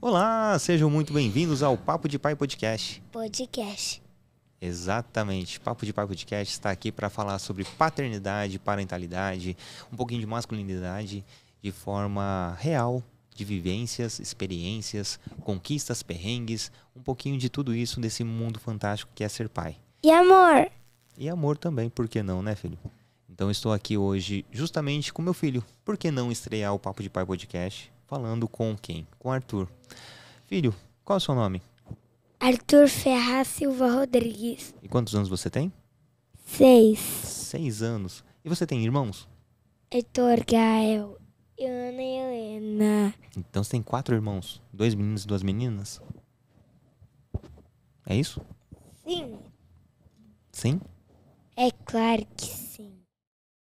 Olá, sejam muito bem-vindos ao Papo de Pai Podcast. Podcast. Exatamente. Papo de Pai Podcast está aqui para falar sobre paternidade, parentalidade, um pouquinho de masculinidade de forma real, de vivências, experiências, conquistas, perrengues, um pouquinho de tudo isso desse mundo fantástico que é ser pai. E amor. E amor também, por que não, né, filho? Então estou aqui hoje justamente com meu filho. Por que não estrear o Papo de Pai Podcast? Falando com quem? Com Arthur. Filho, qual é o seu nome? Arthur Ferraz Silva Rodrigues. E quantos anos você tem? Seis. Seis anos. E você tem irmãos? Heitor, Gael, Ana e Helena. Então você tem quatro irmãos? Dois meninos e duas meninas? É isso? Sim. Sim? É claro que